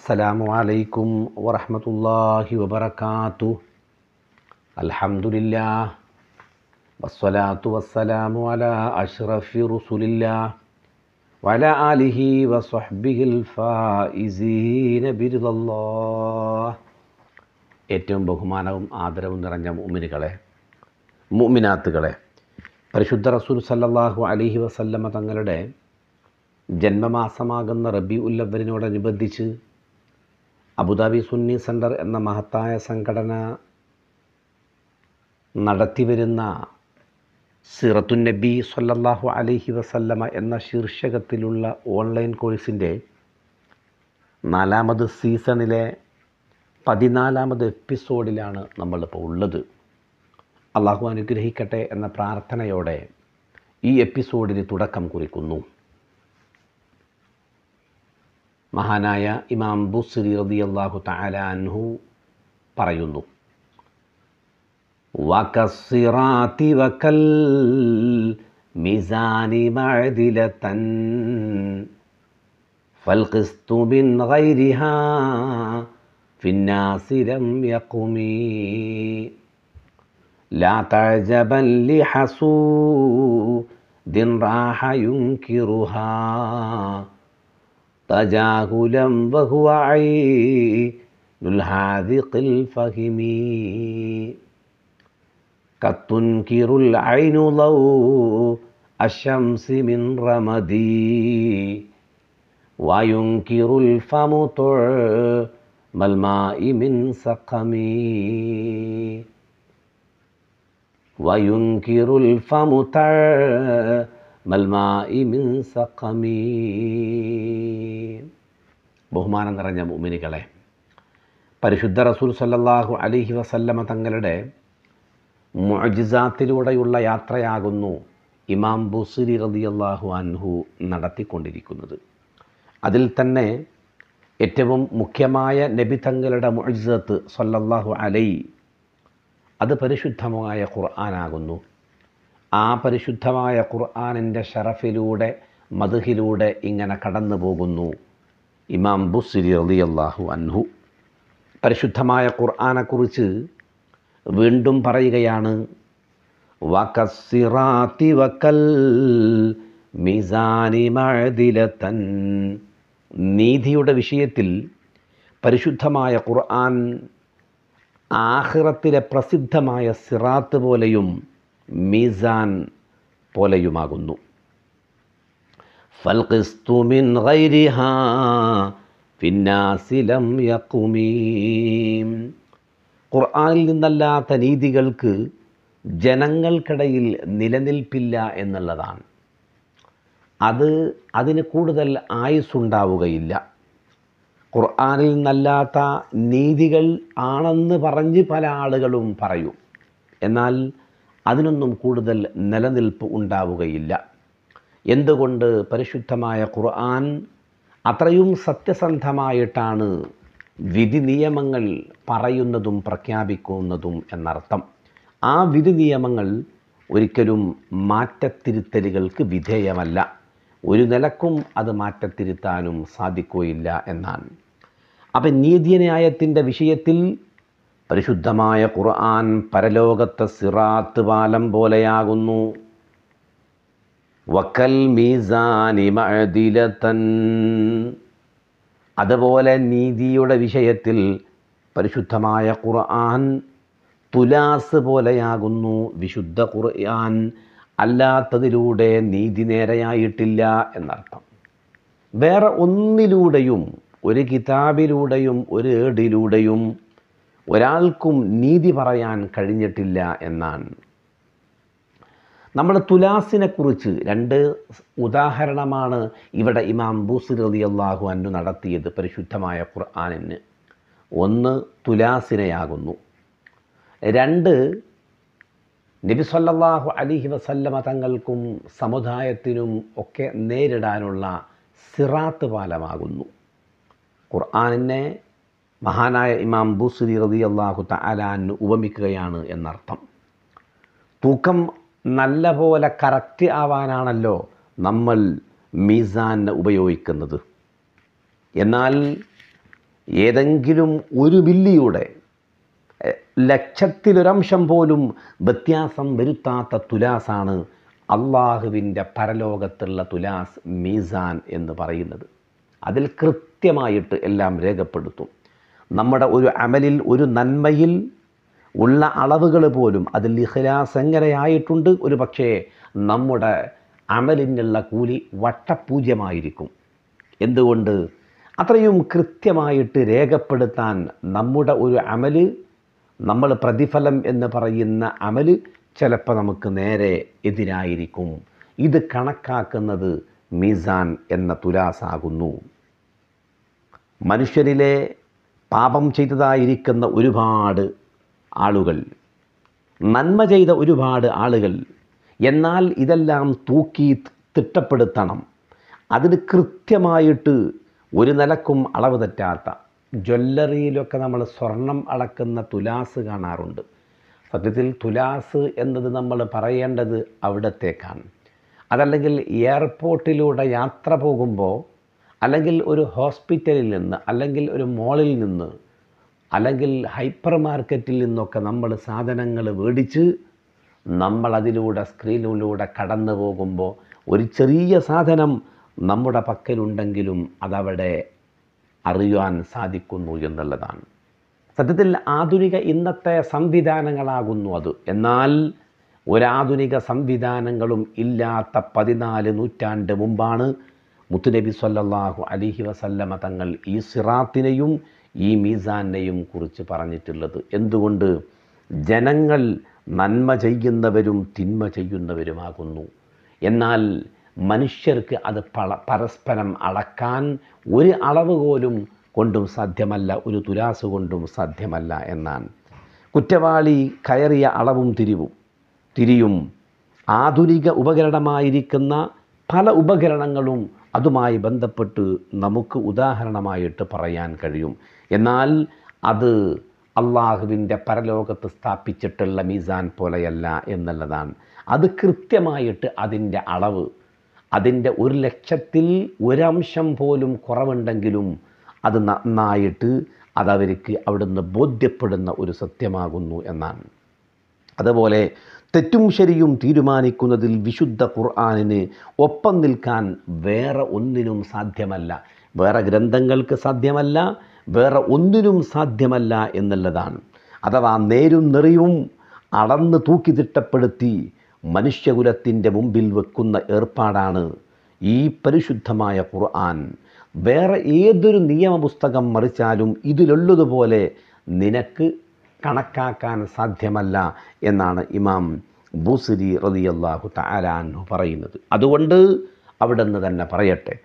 അസ്സലാമു അലൈക്കും വറഹമത്തല്ലാഹി വബർക്കാത്തു അലഹമുല്ല വസ്വലാത്തു വസ്സലാമു അല അഷ്റഫി റുസുലില്ലാ വല അലിഹി വസ്വഹ്ബിഹിൽ ഏറ്റവും ബഹുമാനവും ആദരവും നിറഞ്ഞ മുഅ്മിനുകളെ മുഅ്മിനാത്തുകളെ പരിശുദ്ധ റസൂൽ സല്ലല്ലാഹു അലൈഹി വസല്ലമ തങ്ങളുടെ ജന്മമാസമാകുന്ന റബി ഉല്ലവലിനോടനുബന്ധിച്ച് അബുദാബി സുന്നി സെൻറ്റർ എന്ന മഹത്തായ സംഘടന നടത്തിവരുന്ന സിറത്തു നബി സൊല്ലാഹു അലഹി വസല്ലമ എന്ന ശീർഷകത്തിലുള്ള ഓൺലൈൻ കോഴ്സിൻ്റെ നാലാമത് സീസണിലെ പതിനാലാമത് എപ്പിസോഡിലാണ് നമ്മളിപ്പോൾ ഉള്ളത് അള്ളാഹു അനുഗ്രഹിക്കട്ടെ എന്ന പ്രാർത്ഥനയോടെ ഈ എപ്പിസോഡിന് തുടക്കം കുറിക്കുന്നു മഹാനായ ഇമാം ബുസ്രി റതിയല്ലാഹു തആലാൻഹു പറയുന്നു വകസ്സിറാതി വകൽ മിസാനി മഅദിലതൻ ഫൽഖിസ്തു ബിൻ ഗൈരിഹാ ഫിന്നാസി ലം യഖുമി لا تعجبا لحسود راح ينكرها تجاهلا وهو عين الحاذق الفهم قد تنكر العين ضوء الشمس من رمدي وينكر الفم طعم الماء من سقمي وينكر الفم طعم ബഹുമാനം നിറഞ്ഞ മുമിനികളെ പരിശുദ്ധ റസൂൽ സല്ലാഹു അലിഹി വസല്ലമ തങ്ങളുടെ മൊജിസാത്തിലൂടെയുള്ള യാത്രയാകുന്നു ഇമാം ബുസുരി റതിയല്ലാഹു അൻഹു നടത്തിക്കൊണ്ടിരിക്കുന്നത് അതിൽ തന്നെ ഏറ്റവും മുഖ്യമായ നബി തങ്ങളുടെ മൊഴിസത്ത് സല്ലല്ലാഹു അലൈ അത് പരിശുദ്ധമായ ഖുർആനാകുന്നു ആ പരിശുദ്ധമായ ഖുർആാനിൻ്റെ ഷറഫിലൂടെ മധുഹിലൂടെ ഇങ്ങനെ കടന്നു പോകുന്നു ഇമാം ബുസിരി അലി അള്ളാഹു അൻഹു പരിശുദ്ധമായ ഖുർആാനെക്കുറിച്ച് വീണ്ടും പറയുകയാണ് വകസിറാത്തി വക്കൽ മിസാനി മഴതിലത്തൻ നീതിയുടെ വിഷയത്തിൽ പരിശുദ്ധമായ ഖുർആൻ ആഹ്റത്തിലെ പ്രസിദ്ധമായ സിറാത്ത് പോലെയും മീസാൻ പോലെയുമാകുന്നു ഖുർആാനിൽ നിന്നല്ലാത്ത നീതികൾക്ക് ജനങ്ങൾക്കിടയിൽ നിലനിൽപ്പില്ല എന്നുള്ളതാണ് അത് അതിന് കൂടുതൽ ആയുസ്സുണ്ടാവുകയില്ല ഖുർആാനിൽ നിന്നല്ലാത്ത നീതികൾ ആണെന്ന് പറഞ്ഞ് പല ആളുകളും പറയും എന്നാൽ അതിനൊന്നും കൂടുതൽ നിലനിൽപ്പ് ഉണ്ടാവുകയില്ല എന്തുകൊണ്ട് പരിശുദ്ധമായ ഖുർആൻ അത്രയും സത്യസന്ധമായിട്ടാണ് വിധി നിയമങ്ങൾ പറയുന്നതും പ്രഖ്യാപിക്കുന്നതും എന്നർത്ഥം ആ വിധി നിയമങ്ങൾ ഒരിക്കലും മാറ്റത്തിരുത്തലുകൾക്ക് വിധേയമല്ല ഒരു നിലക്കും അത് മാറ്റത്തിരുത്താനും സാധിക്കുകയില്ല എന്നാണ് അപ്പം നീതിന്യായത്തിൻ്റെ വിഷയത്തിൽ പരിശുദ്ധമായ ഖുർആൻ പരലോകത്തെ സിറാത്ത് പാലം പോലെയാകുന്നു വക്കൽ മീസാനി അതുപോലെ നീതിയുടെ വിഷയത്തിൽ പരിശുദ്ധമായ ഖുർആൻ തുലാസ് പോലെയാകുന്നു വിശുദ്ധ ഖുർആൻ അല്ലാത്തതിലൂടെ നീതി നേരെയായിട്ടില്ല എന്നർത്ഥം വേറെ ഒന്നിലൂടെയും ഒരു കിതാബിലൂടെയും ഒരു ഏടിലൂടെയും ഒരാൾക്കും നീതി പറയാൻ കഴിഞ്ഞിട്ടില്ല എന്നാണ് നമ്മുടെ തുലാസിനെക്കുറിച്ച് രണ്ട് ഉദാഹരണമാണ് ഇവിടെ ഇമാം ബൂസിർ അലി അള്ളാഹു അന്നു നടത്തിയത് പരിശുദ്ധമായ ഖുർആാനിന് ഒന്ന് തുലാസിനെയാകുന്നു രണ്ട് നബി സല്ലാഹു അലിഹി വസല്ലമ തങ്ങൾക്കും സമുദായത്തിനും ഒക്കെ നേരിടാനുള്ള സിറാത്ത് പാലമാകുന്നു ഖുർആാനിനെ മഹാനായ ഇമാം ബുസുരി റതി അള്ളാഹു തലാന് ഉപമിക്കുകയാണ് എന്നർത്ഥം തൂക്കം നല്ല പോലെ കറക്റ്റ് ആവാനാണല്ലോ നമ്മൾ മീസാനെ ഉപയോഗിക്കുന്നത് എന്നാൽ ഏതെങ്കിലും ഒരു ബില്ലിയുടെ ലക്ഷത്തിലൊരംശം പോലും വ്യത്യാസം വരുത്താത്ത തുലാസാണ് അള്ളാഹുവിൻ്റെ പരലോകത്തുള്ള തുലാസ് മീസാൻ എന്ന് പറയുന്നത് അതിൽ കൃത്യമായിട്ട് എല്ലാം രേഖപ്പെടുത്തും നമ്മുടെ ഒരു അമലിൽ ഒരു നന്മയിൽ ഉള്ള അളവുകൾ പോലും അതിൽ ഇഖ്ലാസ് ഒരു പക്ഷേ നമ്മുടെ അമലിനുള്ള കൂലി വട്ടപൂജ്യമായിരിക്കും എന്തുകൊണ്ട് അത്രയും കൃത്യമായിട്ട് രേഖപ്പെടുത്താൻ നമ്മുടെ ഒരു അമല് നമ്മൾ പ്രതിഫലം എന്ന് പറയുന്ന അമല് ചിലപ്പോൾ നമുക്ക് നേരെ എതിരായിരിക്കും ഇത് കണക്കാക്കുന്നത് മീസാൻ എന്ന തുലാസാകുന്നു മനുഷ്യരിലെ പാപം ചെയ്തതായിരിക്കുന്ന ഒരുപാട് ആളുകൾ നന്മ ചെയ്ത ഒരുപാട് ആളുകൾ എന്നാൽ ഇതെല്ലാം തൂക്കി തിട്ടപ്പെടുത്തണം അതിന് കൃത്യമായിട്ട് ഒരു നിലക്കും അളവ് തെറ്റാത്ത ജ്വല്ലറിയിലൊക്കെ നമ്മൾ സ്വർണം അളക്കുന്ന തുലാസ് കാണാറുണ്ട് സത്യത്തിൽ തുലാസ് എന്നത് നമ്മൾ പറയേണ്ടത് അവിടത്തേക്കാണ് അതല്ലെങ്കിൽ എയർപോർട്ടിലൂടെ യാത്ര പോകുമ്പോൾ അല്ലെങ്കിൽ ഒരു ഹോസ്പിറ്റലിൽ നിന്ന് അല്ലെങ്കിൽ ഒരു മോളിൽ നിന്ന് അല്ലെങ്കിൽ ഹൈപ്പർ മാർക്കറ്റിൽ നിന്നൊക്കെ നമ്മൾ സാധനങ്ങൾ മേടിച്ച് നമ്മളതിലൂടെ സ്ക്രീനിലൂടെ കടന്നു പോകുമ്പോൾ ഒരു ചെറിയ സാധനം നമ്മുടെ പക്കലുണ്ടെങ്കിലും അതവിടെ അറിയാൻ സാധിക്കുന്നു എന്നുള്ളതാണ് സത്യത്തിൽ ആധുനിക ഇന്നത്തെ സംവിധാനങ്ങളാകുന്നു അത് എന്നാൽ ഒരാധുനിക സംവിധാനങ്ങളും ഇല്ലാത്ത പതിനാല് നൂറ്റാണ്ട് മുമ്പാണ് മുത്തുനബി സല്ലാഹു അലിഹി വസല്ലമ തങ്ങൾ ഈ സിറാത്തിനെയും ഈ മീസാനെയും കുറിച്ച് പറഞ്ഞിട്ടുള്ളത് എന്തുകൊണ്ട് ജനങ്ങൾ നന്മ ചെയ്യുന്നവരും തിന്മ ചെയ്യുന്നവരുമാകുന്നു എന്നാൽ മനുഷ്യർക്ക് അത് പരസ്പരം അളക്കാൻ ഒരു പോലും കൊണ്ടും സാധ്യമല്ല ഒരു തുലാസ് കൊണ്ടും സാധ്യമല്ല എന്നാണ് കുറ്റവാളി കയറിയ അളവും തിരിവും തിരിയും ആധുനിക ഉപകരണമായിരിക്കുന്ന പല ഉപകരണങ്ങളും അതുമായി ബന്ധപ്പെട്ട് നമുക്ക് ഉദാഹരണമായിട്ട് പറയാൻ കഴിയും എന്നാൽ അത് അള്ളാഹുവിൻ്റെ പരലോകത്ത് സ്ഥാപിച്ചിട്ടുള്ള മീസാൻ പോലെയല്ല എന്നുള്ളതാണ് അത് കൃത്യമായിട്ട് അതിൻ്റെ അളവ് അതിൻ്റെ ഒരു ലക്ഷത്തിൽ ഒരംശം പോലും കുറവുണ്ടെങ്കിലും അത് നന്നായിട്ട് അതവർക്ക് അവിടുന്ന് ബോധ്യപ്പെടുന്ന ഒരു സത്യമാകുന്നു എന്നാണ് അതുപോലെ തെറ്റും ശരിയും തീരുമാനിക്കുന്നതിൽ വിശുദ്ധ ഖുർആാനിന് ഒപ്പം നിൽക്കാൻ വേറെ ഒന്നിനും സാധ്യമല്ല വേറെ ഗ്രന്ഥങ്ങൾക്ക് സാധ്യമല്ല വേറെ ഒന്നിനും സാധ്യമല്ല എന്നുള്ളതാണ് അഥവാ നേരും നിറയും അടന്ന് തൂക്കി തിട്ടപ്പെടുത്തി മനുഷ്യകുലത്തിൻ്റെ മുമ്പിൽ വെക്കുന്ന ഏർപ്പാടാണ് ഈ പരിശുദ്ധമായ ഖുർആൻ വേറെ ഏതൊരു നിയമപുസ്തകം മറിച്ചാലും ഇതിലുള്ളതുപോലെ നിനക്ക് കണക്കാക്കാൻ സാധ്യമല്ല എന്നാണ് ഇമാം ബുസിരി റതിയല്ലാഹു താലാൻഹു പറയുന്നത് അതുകൊണ്ട് അവിടെ നിന്ന് തന്നെ പറയട്ടെ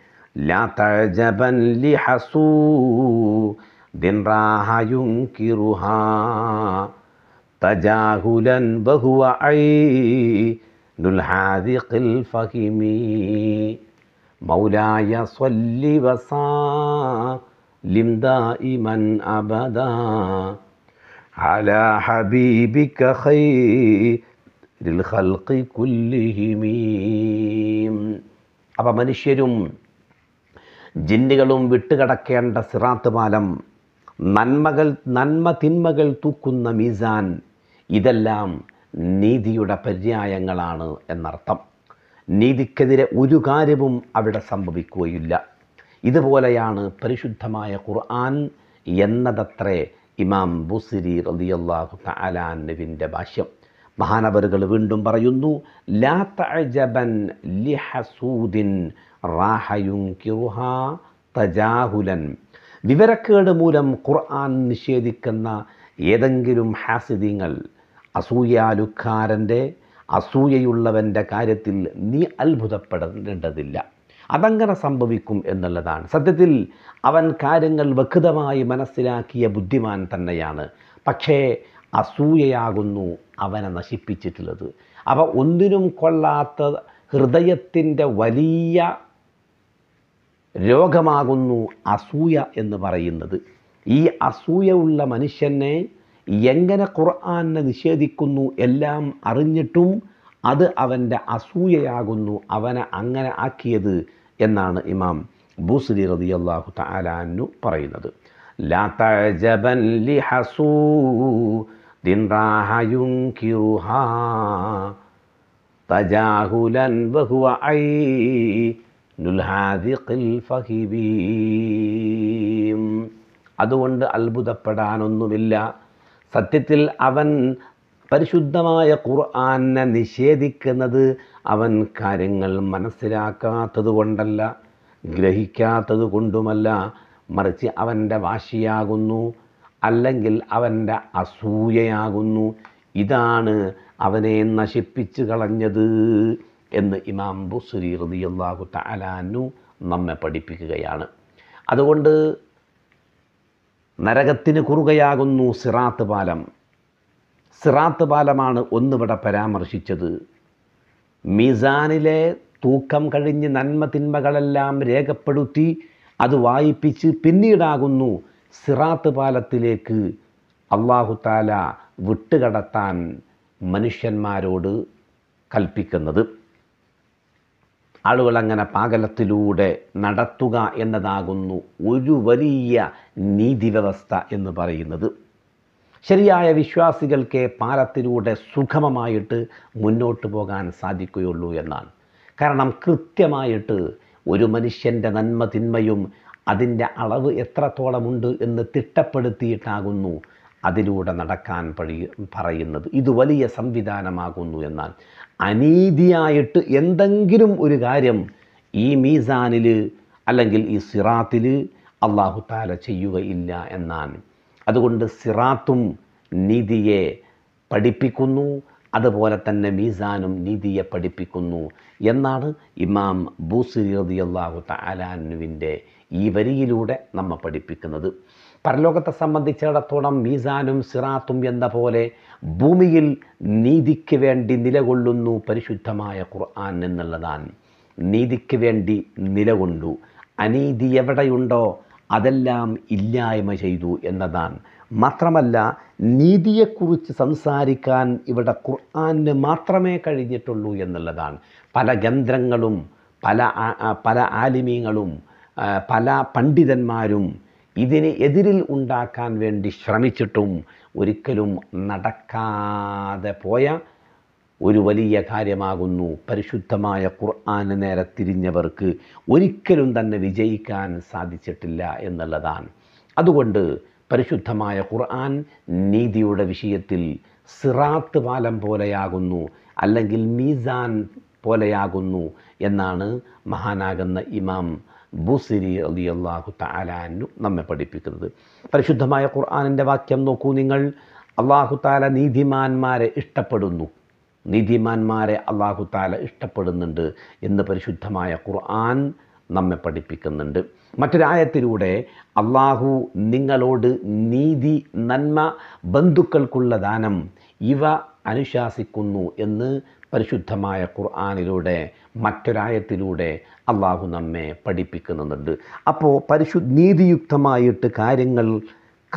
തജാഹുലൻ ബഹുവ മൗലായ സ്വല്ലി വസാ ലിംദ ഇമൻ അബദാ على حبيبك خير الخلق كلهم അപ്പം മനുഷ്യരും ജിന്നുകളും വിട്ടുകടക്കേണ്ട സിറാത്ത് പാലം നന്മകൾ നന്മ തിന്മകൾ തൂക്കുന്ന മീസാൻ ഇതെല്ലാം നീതിയുടെ പര്യായങ്ങളാണ് എന്നർത്ഥം നീതിക്കെതിരെ ഒരു കാര്യവും അവിടെ സംഭവിക്കുകയില്ല ഇതുപോലെയാണ് പരിശുദ്ധമായ ഖുർആൻ എന്നതത്രേ ഇമാം ബുസിരി റതിയല്ലാഹു തലാനുവിൻ്റെ ഭാഷ്യം മഹാനവറുകൾ വീണ്ടും പറയുന്നു ലാ തഅജബൻ ലിഹസൂദിൻ തജാഹുലൻ വിവരക്കേട് മൂലം ഖുർആൻ നിഷേധിക്കുന്ന ഏതെങ്കിലും ഹാസിദീങ്ങൾ അസൂയാലുക്കാരൻ്റെ അസൂയയുള്ളവൻ്റെ കാര്യത്തിൽ നീ അത്ഭുതപ്പെടേണ്ടതില്ല അതങ്ങനെ സംഭവിക്കും എന്നുള്ളതാണ് സത്യത്തിൽ അവൻ കാര്യങ്ങൾ വ്യക്തമായി മനസ്സിലാക്കിയ ബുദ്ധിമാൻ തന്നെയാണ് പക്ഷേ അസൂയയാകുന്നു അവനെ നശിപ്പിച്ചിട്ടുള്ളത് അപ്പോൾ ഒന്നിനും കൊള്ളാത്ത ഹൃദയത്തിൻ്റെ വലിയ രോഗമാകുന്നു അസൂയ എന്ന് പറയുന്നത് ഈ ഉള്ള മനുഷ്യനെ എങ്ങനെ ഖുർആാനെ നിഷേധിക്കുന്നു എല്ലാം അറിഞ്ഞിട്ടും അത് അവൻ്റെ അസൂയയാകുന്നു അവനെ അങ്ങനെ ആക്കിയത് എന്നാണ് ഇമാം ബൂസ്ലി റതി അള്ളാഹു താലാന്നു പറയുന്നത് ഐ അതുകൊണ്ട് അത്ഭുതപ്പെടാനൊന്നുമില്ല സത്യത്തിൽ അവൻ പരിശുദ്ധമായ ഖുർആാനെ നിഷേധിക്കുന്നത് അവൻ കാര്യങ്ങൾ മനസ്സിലാക്കാത്തത് കൊണ്ടല്ല ഗ്രഹിക്കാത്തത് കൊണ്ടുമല്ല മറിച്ച് അവൻ്റെ വാശിയാകുന്നു അല്ലെങ്കിൽ അവൻ്റെ അസൂയയാകുന്നു ഇതാണ് അവനെ നശിപ്പിച്ചു കളഞ്ഞത് എന്ന് ഇമാം ബുസുരി റതിയല്ലാഹു തലാനു നമ്മെ പഠിപ്പിക്കുകയാണ് അതുകൊണ്ട് നരകത്തിന് കുറുകയാകുന്നു സിറാത്ത് പാലം സിറാത്ത് പാലമാണ് ഒന്നിവിടെ പരാമർശിച്ചത് മിസാനിലെ തൂക്കം കഴിഞ്ഞ് നന്മ തിന്മകളെല്ലാം രേഖപ്പെടുത്തി അത് വായിപ്പിച്ച് പിന്നീടാകുന്നു സിറാത്ത് പാലത്തിലേക്ക് അള്ളാഹുത്താല വിട്ടുകടത്താൻ മനുഷ്യന്മാരോട് കൽപ്പിക്കുന്നത് ആളുകൾ അങ്ങനെ പാകലത്തിലൂടെ നടത്തുക എന്നതാകുന്നു ഒരു വലിയ നീതി വ്യവസ്ഥ എന്ന് പറയുന്നത് ശരിയായ വിശ്വാസികൾക്കേ പാലത്തിലൂടെ സുഗമമായിട്ട് മുന്നോട്ട് പോകാൻ സാധിക്കുകയുള്ളൂ എന്നാണ് കാരണം കൃത്യമായിട്ട് ഒരു മനുഷ്യൻ്റെ നന്മ തിന്മയും അതിൻ്റെ അളവ് എത്രത്തോളമുണ്ട് എന്ന് തിട്ടപ്പെടുത്തിയിട്ടാകുന്നു അതിലൂടെ നടക്കാൻ പഴി പറയുന്നത് ഇത് വലിയ സംവിധാനമാകുന്നു എന്നാൽ അനീതിയായിട്ട് എന്തെങ്കിലും ഒരു കാര്യം ഈ മീസാനിൽ അല്ലെങ്കിൽ ഈ സിറാത്തിൽ അള്ളാഹുത്താല ചെയ്യുകയില്ല എന്നാണ് അതുകൊണ്ട് സിറാത്തും നീതിയെ പഠിപ്പിക്കുന്നു അതുപോലെ തന്നെ മീസാനും നീതിയെ പഠിപ്പിക്കുന്നു എന്നാണ് ഇമാം ബൂസിരി റതിയല്ലാഹു തലാനുവിൻ്റെ ഈ വരിയിലൂടെ നമ്മെ പഠിപ്പിക്കുന്നത് പരലോകത്തെ സംബന്ധിച്ചിടത്തോളം മീസാനും സിറാത്തും എന്ന പോലെ ഭൂമിയിൽ നീതിക്ക് വേണ്ടി നിലകൊള്ളുന്നു പരിശുദ്ധമായ ഖുർആൻ എന്നുള്ളതാണ് നീതിക്ക് വേണ്ടി നിലകൊണ്ടു അനീതി എവിടെയുണ്ടോ അതെല്ലാം ഇല്ലായ്മ ചെയ്തു എന്നതാണ് മാത്രമല്ല നീതിയെക്കുറിച്ച് സംസാരിക്കാൻ ഇവിടെ ഖുർആാന് മാത്രമേ കഴിഞ്ഞിട്ടുള്ളൂ എന്നുള്ളതാണ് പല ഗ്രന്ഥങ്ങളും പല പല ആലിമീങ്ങളും പല പണ്ഡിതന്മാരും ഇതിന് എതിരിൽ ഉണ്ടാക്കാൻ വേണ്ടി ശ്രമിച്ചിട്ടും ഒരിക്കലും നടക്കാതെ പോയ ഒരു വലിയ കാര്യമാകുന്നു പരിശുദ്ധമായ ഖുർആാന് നേരെ തിരിഞ്ഞവർക്ക് ഒരിക്കലും തന്നെ വിജയിക്കാൻ സാധിച്ചിട്ടില്ല എന്നുള്ളതാണ് അതുകൊണ്ട് പരിശുദ്ധമായ ഖുർആൻ നീതിയുടെ വിഷയത്തിൽ സിറാത്ത് പാലം പോലെയാകുന്നു അല്ലെങ്കിൽ മീസാൻ പോലെയാകുന്നു എന്നാണ് മഹാനാകുന്ന ഇമാം ബുസിരി അലി അള്ളാഹു താലാനു നമ്മെ പഠിപ്പിക്കുന്നത് പരിശുദ്ധമായ ഖുർആാനിൻ്റെ വാക്യം നോക്കൂ നിങ്ങൾ അള്ളാഹു താല നീതിമാന്മാരെ ഇഷ്ടപ്പെടുന്നു നീതിമാന്മാരെ അള്ളാഹു താല ഇഷ്ടപ്പെടുന്നുണ്ട് എന്ന് പരിശുദ്ധമായ ഖുർആൻ നമ്മെ പഠിപ്പിക്കുന്നുണ്ട് മറ്റൊരായത്തിലൂടെ അള്ളാഹു നിങ്ങളോട് നീതി നന്മ ബന്ധുക്കൾക്കുള്ള ദാനം ഇവ അനുശാസിക്കുന്നു എന്ന് പരിശുദ്ധമായ ഖുർആാനിലൂടെ മറ്റൊരായത്തിലൂടെ അള്ളാഹു നമ്മെ പഠിപ്പിക്കുന്നുണ്ട് അപ്പോൾ പരിശു നീതിയുക്തമായിട്ട് കാര്യങ്ങൾ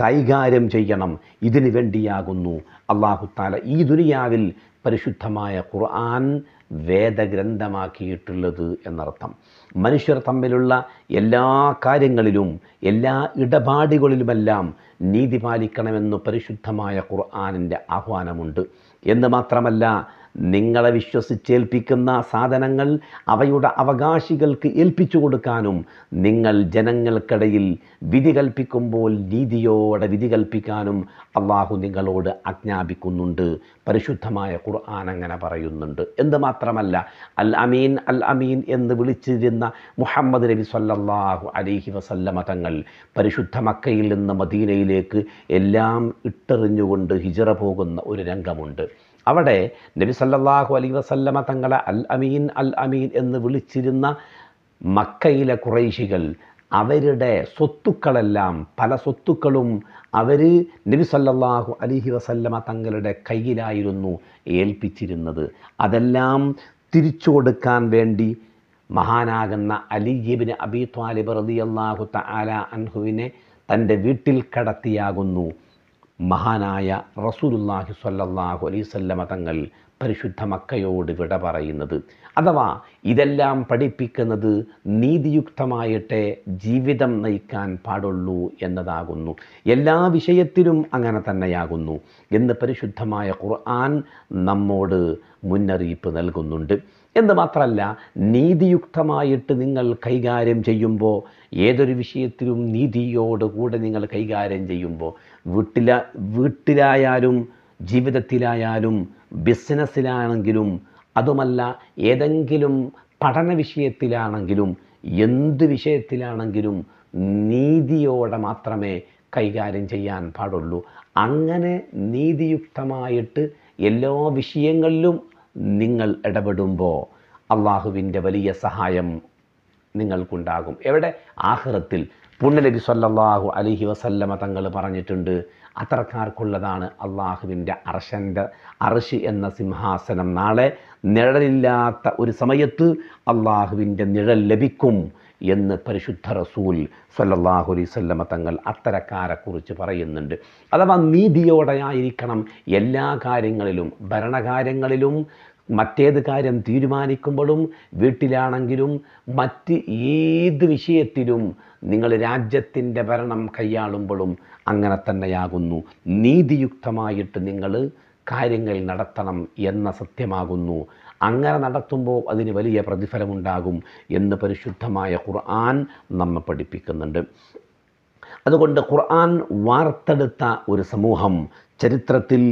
കൈകാര്യം ചെയ്യണം ഇതിനു വേണ്ടിയാകുന്നു അള്ളാഹു താല ഈ ദുനിയാവിൽ പരിശുദ്ധമായ ഖുർആൻ വേദഗ്രന്ഥമാക്കിയിട്ടുള്ളത് എന്നർത്ഥം മനുഷ്യർ തമ്മിലുള്ള എല്ലാ കാര്യങ്ങളിലും എല്ലാ ഇടപാടുകളിലുമെല്ലാം നീതി പാലിക്കണമെന്ന് പരിശുദ്ധമായ ഖുർആാനിൻ്റെ ആഹ്വാനമുണ്ട് എന്ന് മാത്രമല്ല നിങ്ങളെ വിശ്വസിച്ചേൽപ്പിക്കുന്ന സാധനങ്ങൾ അവയുടെ അവകാശികൾക്ക് ഏൽപ്പിച്ചു കൊടുക്കാനും നിങ്ങൾ ജനങ്ങൾക്കിടയിൽ വിധി കൽപ്പിക്കുമ്പോൾ നീതിയോടെ വിധി കൽപ്പിക്കാനും അള്ളാഹു നിങ്ങളോട് ആജ്ഞാപിക്കുന്നുണ്ട് പരിശുദ്ധമായ ഖുർആൻ അങ്ങനെ പറയുന്നുണ്ട് എന്തുമാത്രമല്ല മാത്രമല്ല അൽ അമീൻ അൽ അമീൻ എന്ന് വിളിച്ചിരുന്ന മുഹമ്മദ് നബി സല്ലാഹു അലിഹി വസല്ലമ തങ്ങൾ പരിശുദ്ധ മക്കയിൽ നിന്ന് മദീനയിലേക്ക് എല്ലാം ഇട്ടെറിഞ്ഞുകൊണ്ട് ഹിജറ പോകുന്ന ഒരു രംഗമുണ്ട് അവിടെ നബി സല്ലാഹു അലി വസല്ലമ തങ്ങളെ അൽ അമീൻ അൽ അമീൻ എന്ന് വിളിച്ചിരുന്ന മക്കയിലെ കുറൈശികൾ അവരുടെ സ്വത്തുക്കളെല്ലാം പല സ്വത്തുക്കളും അവർ നബി സല്ലാഹു അലിഹി വസല്ലമ തങ്ങളുടെ കയ്യിലായിരുന്നു ഏൽപ്പിച്ചിരുന്നത് അതെല്ലാം തിരിച്ചു കൊടുക്കാൻ വേണ്ടി മഹാനാകുന്ന അലിജിബിന് അബി ത്വാലിബ് റതിയല്ലാഹു തആല അൻഹുവിനെ തൻ്റെ വീട്ടിൽ കടത്തിയാകുന്നു മഹാനായ റസൂലുല്ലാഹി സല്ലാഹു അലൈവല്ല തങ്ങൾ പരിശുദ്ധ മക്കയോട് വിട പറയുന്നത് അഥവാ ഇതെല്ലാം പഠിപ്പിക്കുന്നത് നീതിയുക്തമായിട്ടേ ജീവിതം നയിക്കാൻ പാടുള്ളൂ എന്നതാകുന്നു എല്ലാ വിഷയത്തിലും അങ്ങനെ തന്നെയാകുന്നു എന്ന് പരിശുദ്ധമായ ഖുർആൻ നമ്മോട് മുന്നറിയിപ്പ് നൽകുന്നുണ്ട് എന്ന് മാത്രമല്ല നീതിയുക്തമായിട്ട് നിങ്ങൾ കൈകാര്യം ചെയ്യുമ്പോൾ ഏതൊരു വിഷയത്തിലും നീതിയോടുകൂടെ നിങ്ങൾ കൈകാര്യം ചെയ്യുമ്പോൾ വീട്ടിലാ വീട്ടിലായാലും ജീവിതത്തിലായാലും ബിസിനസ്സിലാണെങ്കിലും അതുമല്ല ഏതെങ്കിലും പഠന വിഷയത്തിലാണെങ്കിലും എന്ത് വിഷയത്തിലാണെങ്കിലും നീതിയോടെ മാത്രമേ കൈകാര്യം ചെയ്യാൻ പാടുള്ളൂ അങ്ങനെ നീതിയുക്തമായിട്ട് എല്ലാ വിഷയങ്ങളിലും നിങ്ങൾ ഇടപെടുമ്പോൾ അള്ളാഹുവിൻ്റെ വലിയ സഹായം നിങ്ങൾക്കുണ്ടാകും എവിടെ ആഹ്റത്തിൽ പുണ്യനബി സല്ലാഹു അലഹി വസല്ലമ തങ്ങൾ പറഞ്ഞിട്ടുണ്ട് അത്തരക്കാർക്കുള്ളതാണ് അള്ളാഹുവിൻ്റെ അർഷൻ്റെ അർഷ് എന്ന സിംഹാസനം നാളെ നിഴലില്ലാത്ത ഒരു സമയത്ത് അള്ളാഹുവിൻ്റെ നിഴൽ ലഭിക്കും എന്ന് പരിശുദ്ധ റസൂൽ സല്ലാഹു അലൈവല്ലമ തങ്ങൾ അത്തരക്കാരെക്കുറിച്ച് പറയുന്നുണ്ട് അഥവാ നീതിയോടെയായിരിക്കണം എല്ലാ കാര്യങ്ങളിലും ഭരണകാര്യങ്ങളിലും മറ്റേത് കാര്യം തീരുമാനിക്കുമ്പോഴും വീട്ടിലാണെങ്കിലും മറ്റ് ഏത് വിഷയത്തിലും നിങ്ങൾ രാജ്യത്തിൻ്റെ ഭരണം കൈയാളുമ്പോഴും അങ്ങനെ തന്നെയാകുന്നു നീതിയുക്തമായിട്ട് നിങ്ങൾ കാര്യങ്ങൾ നടത്തണം എന്ന സത്യമാകുന്നു അങ്ങനെ നടത്തുമ്പോൾ അതിന് വലിയ പ്രതിഫലമുണ്ടാകും എന്ന് പരിശുദ്ധമായ ഖുർആൻ നമ്മെ പഠിപ്പിക്കുന്നുണ്ട് അതുകൊണ്ട് ഖുർആൻ വാർത്തെടുത്ത ഒരു സമൂഹം ചരിത്രത്തിൽ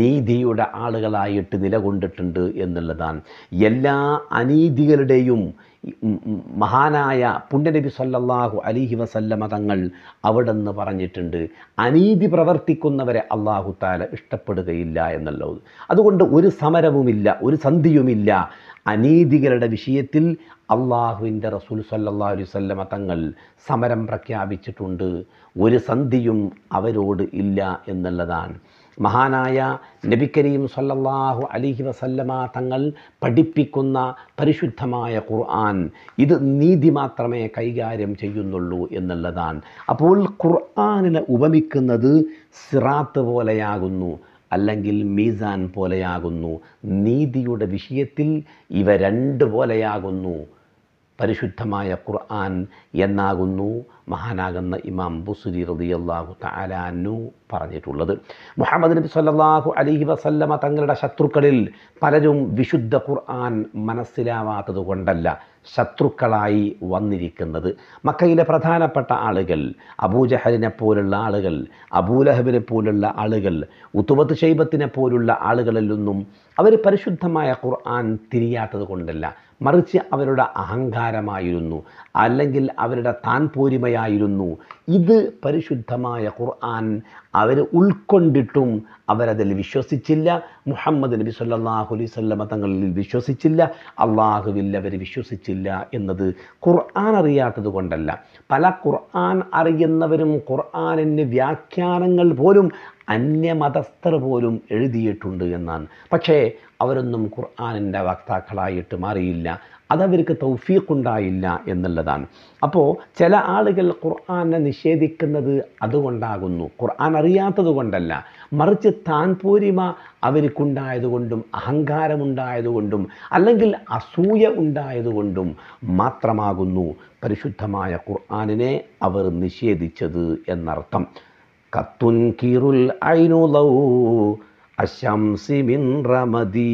നീതിയുടെ ആളുകളായിട്ട് നിലകൊണ്ടിട്ടുണ്ട് എന്നുള്ളതാണ് എല്ലാ അനീതികളുടെയും മഹാനായ പുണ്യനബി സല്ലാഹു അലിഹി വസല്ലമ തങ്ങൾ അവിടെ നിന്ന് പറഞ്ഞിട്ടുണ്ട് അനീതി പ്രവർത്തിക്കുന്നവരെ അള്ളാഹു താല ഇഷ്ടപ്പെടുകയില്ല എന്നുള്ളത് അതുകൊണ്ട് ഒരു സമരവുമില്ല ഒരു സന്ധിയുമില്ല അനീതികളുടെ വിഷയത്തിൽ അള്ളാഹുവിൻ്റെ റസൂൽ സല്ലാ അലൈവല്ല തങ്ങൾ സമരം പ്രഖ്യാപിച്ചിട്ടുണ്ട് ഒരു സന്ധിയും അവരോട് ഇല്ല എന്നുള്ളതാണ് മഹാനായ നബി കരീം സല്ലല്ലാഹു അലിഹി വസല്ലമ തങ്ങൾ പഠിപ്പിക്കുന്ന പരിശുദ്ധമായ ഖുർആൻ ഇത് നീതി മാത്രമേ കൈകാര്യം ചെയ്യുന്നുള്ളൂ എന്നുള്ളതാണ് അപ്പോൾ ഖുർആാനിനെ ഉപമിക്കുന്നത് സിറാത്ത് പോലെയാകുന്നു അല്ലെങ്കിൽ മീസാൻ പോലെയാകുന്നു നീതിയുടെ വിഷയത്തിൽ ഇവ രണ്ട് പോലെയാകുന്നു പരിശുദ്ധമായ ഖുർആൻ എന്നാകുന്നു മഹാനാകുന്ന ഇമാം ബുസുരി റതിയല്ലാഹു തലാനു പറഞ്ഞിട്ടുള്ളത് മുഹമ്മദ് നബി സല്ലാഹു അലഹി വസല്ലമ തങ്ങളുടെ ശത്രുക്കളിൽ പലരും വിശുദ്ധ ഖുർആൻ മനസ്സിലാവാത്തത് കൊണ്ടല്ല ശത്രുക്കളായി വന്നിരിക്കുന്നത് മക്കയിലെ പ്രധാനപ്പെട്ട ആളുകൾ അബൂജഹലിനെ പോലുള്ള ആളുകൾ അബൂലഹബിനെ പോലുള്ള ആളുകൾ ഉത്തുബത്ത് ഷൈബത്തിനെ പോലുള്ള ആളുകളിലൊന്നും അവർ പരിശുദ്ധമായ ഖുർആൻ തിരിയാത്തത് കൊണ്ടല്ല മറിച്ച് അവരുടെ അഹങ്കാരമായിരുന്നു അല്ലെങ്കിൽ അവരുടെ താൻ ആയിരുന്നു ഇത് പരിശുദ്ധമായ ഖുർആൻ അവർ ഉൾക്കൊണ്ടിട്ടും അവരതിൽ വിശ്വസിച്ചില്ല മുഹമ്മദ് നബി സല്ലാഹു അലൈഹി സ്വല്ലമ തങ്ങളിൽ വിശ്വസിച്ചില്ല അള്ളാഹുവിൽ അവർ വിശ്വസിച്ചില്ല എന്നത് ഖുർആൻ അറിയാത്തത് കൊണ്ടല്ല പല ഖുർആൻ അറിയുന്നവരും ഖുർആനിൻ്റെ വ്യാഖ്യാനങ്ങൾ പോലും അന്യമതസ്ഥർ പോലും എഴുതിയിട്ടുണ്ട് എന്നാണ് പക്ഷേ അവരൊന്നും ഖുർആാനിൻ്റെ വക്താക്കളായിട്ട് മാറിയില്ല അതവർക്ക് തൗഫീഖുണ്ടായില്ല എന്നുള്ളതാണ് അപ്പോൾ ചില ആളുകൾ ഖുർആാനെ നിഷേധിക്കുന്നത് അതുകൊണ്ടാകുന്നു ഖുർആൻ അറിയാത്തത് കൊണ്ടല്ല മറിച്ച് താൻ പോരിമ അവർക്കുണ്ടായതുകൊണ്ടും അഹങ്കാരമുണ്ടായതുകൊണ്ടും അല്ലെങ്കിൽ അസൂയ ഉണ്ടായതുകൊണ്ടും മാത്രമാകുന്നു പരിശുദ്ധമായ ഖുർആാനിനെ അവർ നിഷേധിച്ചത് എന്നർത്ഥം കത്തുൻ കീറുൽ അയിനുലൗ അശംസി മിൻ റമദീ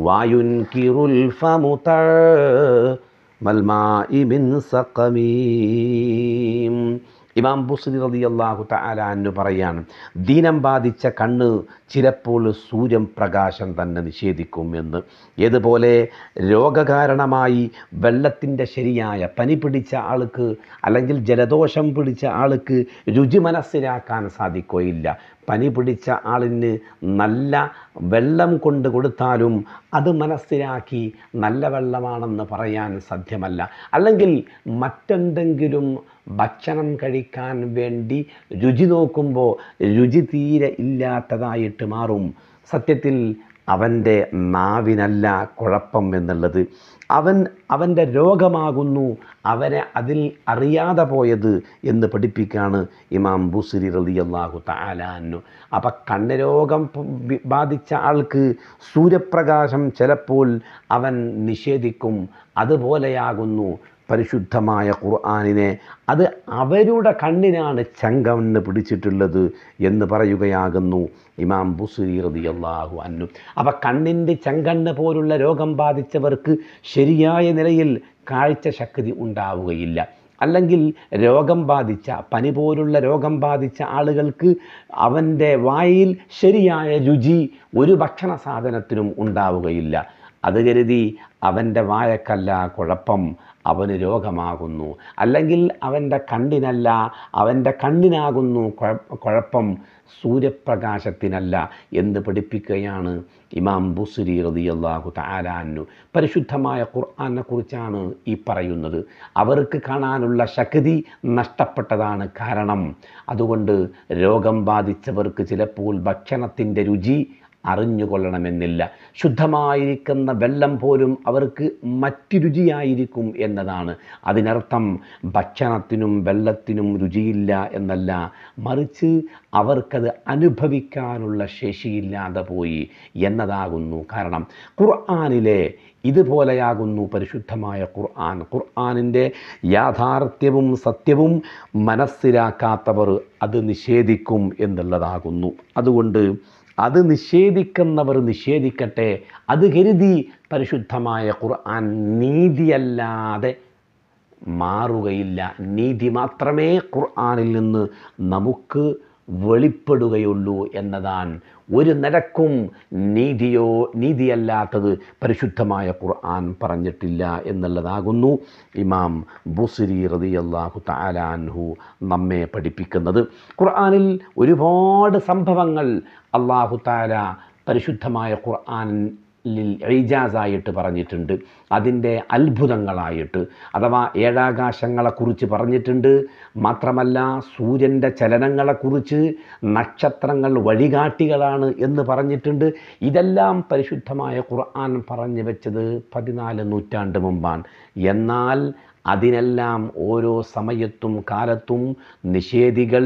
وينكر الفمطر الماء من ഇമാം ബുസ്രി റളിയല്ലാഹു തആല അന്നു പറയാണ് ദീനം ബാധിച്ച കണ്ണ് ചിലപ്പോൾ സൂര്യൻ പ്രകാശം തന്നെ നിഷേധിക്കും എന്ന് ഏതുപോലെ രോഗകാരണമായി വെള്ളത്തിൻ്റെ ശരിയായ പനി പിടിച്ച ആൾക്ക് അല്ലെങ്കിൽ ജലദോഷം പിടിച്ച ആൾക്ക് രുചി മനസ്സിലാക്കാൻ സാധിക്കുകയില്ല പനി പിടിച്ച ആളിന് നല്ല വെള്ളം കൊണ്ട് കൊടുത്താലും അത് മനസ്സിലാക്കി നല്ല വെള്ളമാണെന്ന് പറയാൻ സാധ്യമല്ല അല്ലെങ്കിൽ മറ്റെന്തെങ്കിലും ഭക്ഷണം കഴിക്കാൻ വേണ്ടി രുചി നോക്കുമ്പോൾ രുചി തീരെ ഇല്ലാത്തതായിട്ട് മാറും സത്യത്തിൽ അവൻ്റെ നാവിനല്ല കുഴപ്പം എന്നുള്ളത് അവൻ അവൻ്റെ രോഗമാകുന്നു അവനെ അതിൽ അറിയാതെ പോയത് എന്ന് പഠിപ്പിക്കുകയാണ് ഇമാം ബുസിരി റതി അള്ളാഹു താലാന്നു അപ്പം കണ്ണ് രോഗം ബാധിച്ച ആൾക്ക് സൂര്യപ്രകാശം ചിലപ്പോൾ അവൻ നിഷേധിക്കും അതുപോലെയാകുന്നു പരിശുദ്ധമായ ഖുർആാനിനെ അത് അവരുടെ കണ്ണിനാണ് ചങ്കമെന്ന് പിടിച്ചിട്ടുള്ളത് എന്ന് പറയുകയാകുന്നു ഇമാം ബുസുരി റതിയല്ലാഹു അന്നു അപ്പം കണ്ണിൻ്റെ ചങ്കണ്ണ് പോലുള്ള രോഗം ബാധിച്ചവർക്ക് ശരിയായ നിലയിൽ കാഴ്ച ശക്തി ഉണ്ടാവുകയില്ല അല്ലെങ്കിൽ രോഗം ബാധിച്ച പനി പോലുള്ള രോഗം ബാധിച്ച ആളുകൾക്ക് അവൻ്റെ വായിൽ ശരിയായ രുചി ഒരു ഭക്ഷണ സാധനത്തിനും ഉണ്ടാവുകയില്ല അത് കരുതി അവൻ്റെ വായക്കല്ല കുഴപ്പം അവന് രോഗമാകുന്നു അല്ലെങ്കിൽ അവൻ്റെ കണ്ണിനല്ല അവൻ്റെ കണ്ണിനാകുന്നു കുഴപ്പം സൂര്യപ്രകാശത്തിനല്ല എന്ന് പഠിപ്പിക്കുകയാണ് ഇമാം ബുസുരി റതിയല്ലാഹു താരാനു പരിശുദ്ധമായ ഖുർആാനെ കുറിച്ചാണ് ഈ പറയുന്നത് അവർക്ക് കാണാനുള്ള ശക്തി നഷ്ടപ്പെട്ടതാണ് കാരണം അതുകൊണ്ട് രോഗം ബാധിച്ചവർക്ക് ചിലപ്പോൾ ഭക്ഷണത്തിൻ്റെ രുചി അറിഞ്ഞുകൊള്ളണമെന്നില്ല ശുദ്ധമായിരിക്കുന്ന വെള്ളം പോലും അവർക്ക് മറ്റു രുചിയായിരിക്കും എന്നതാണ് അതിനർത്ഥം ഭക്ഷണത്തിനും വെള്ളത്തിനും രുചിയില്ല എന്നല്ല മറിച്ച് അവർക്കത് അനുഭവിക്കാനുള്ള ശേഷിയില്ലാതെ പോയി എന്നതാകുന്നു കാരണം ഖുർആാനിലെ ഇതുപോലെയാകുന്നു പരിശുദ്ധമായ ഖുർആൻ ഖുർആാനിൻ്റെ യാഥാർത്ഥ്യവും സത്യവും മനസ്സിലാക്കാത്തവർ അത് നിഷേധിക്കും എന്നുള്ളതാകുന്നു അതുകൊണ്ട് അത് നിഷേധിക്കുന്നവർ നിഷേധിക്കട്ടെ അത് കരുതി പരിശുദ്ധമായ ഖുർആൻ നീതിയല്ലാതെ മാറുകയില്ല നീതി മാത്രമേ ഖുർആാനിൽ നിന്ന് നമുക്ക് വെളിപ്പെടുകയുള്ളൂ എന്നതാണ് ഒരു നിരക്കും നീതിയോ നീതിയല്ലാത്തത് പരിശുദ്ധമായ ഖുർആൻ പറഞ്ഞിട്ടില്ല എന്നുള്ളതാകുന്നു ഇമാം ബുസിരി റതി അള്ളാഹു താലാൻഹു നമ്മെ പഠിപ്പിക്കുന്നത് ഖുർആനിൽ ഒരുപാട് സംഭവങ്ങൾ അള്ളാഹു താല പരിശുദ്ധമായ ഖുർആൻ ഐജാസായിട്ട് പറഞ്ഞിട്ടുണ്ട് അതിൻ്റെ അത്ഭുതങ്ങളായിട്ട് അഥവാ ഏഴാകാശങ്ങളെക്കുറിച്ച് പറഞ്ഞിട്ടുണ്ട് മാത്രമല്ല സൂര്യൻ്റെ ചലനങ്ങളെക്കുറിച്ച് നക്ഷത്രങ്ങൾ വഴികാട്ടികളാണ് എന്ന് പറഞ്ഞിട്ടുണ്ട് ഇതെല്ലാം പരിശുദ്ധമായ ഖുർആൻ പറഞ്ഞു വെച്ചത് പതിനാല് നൂറ്റാണ്ട് മുമ്പാണ് എന്നാൽ അതിനെല്ലാം ഓരോ സമയത്തും കാലത്തും നിഷേധികൾ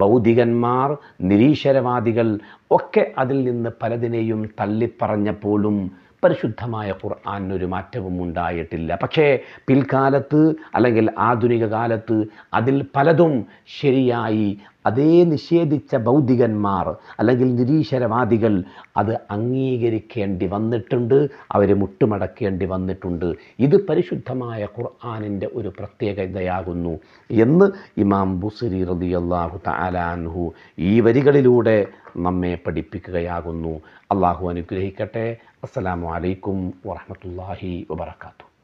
ഭൗതികന്മാർ നിരീശ്വരവാദികൾ ഒക്കെ അതിൽ നിന്ന് പലതിനെയും തള്ളിപ്പറഞ്ഞപ്പോഴും പരിശുദ്ധമായ ഖുർആാനൊരു മാറ്റവും ഉണ്ടായിട്ടില്ല പക്ഷേ പിൽക്കാലത്ത് അല്ലെങ്കിൽ ആധുനിക കാലത്ത് അതിൽ പലതും ശരിയായി അതേ നിഷേധിച്ച ബൗദ്ധികന്മാർ അല്ലെങ്കിൽ നിരീശ്വരവാദികൾ അത് അംഗീകരിക്കേണ്ടി വന്നിട്ടുണ്ട് അവർ മുട്ടുമടക്കേണ്ടി വന്നിട്ടുണ്ട് ഇത് പരിശുദ്ധമായ ഖുർആാനിൻ്റെ ഒരു പ്രത്യേകതയാകുന്നു എന്ന് ഇമാം ബുസരി റതി അള്ളാഹു താലാൻഹു ഈ വരികളിലൂടെ നമ്മെ പഠിപ്പിക്കുകയാകുന്നു അള്ളാഹു അനുഗ്രഹിക്കട്ടെ അസ്സലാമു അലൈക്കും വറഹമത്തല്ലാഹി വബർക്കാത്തു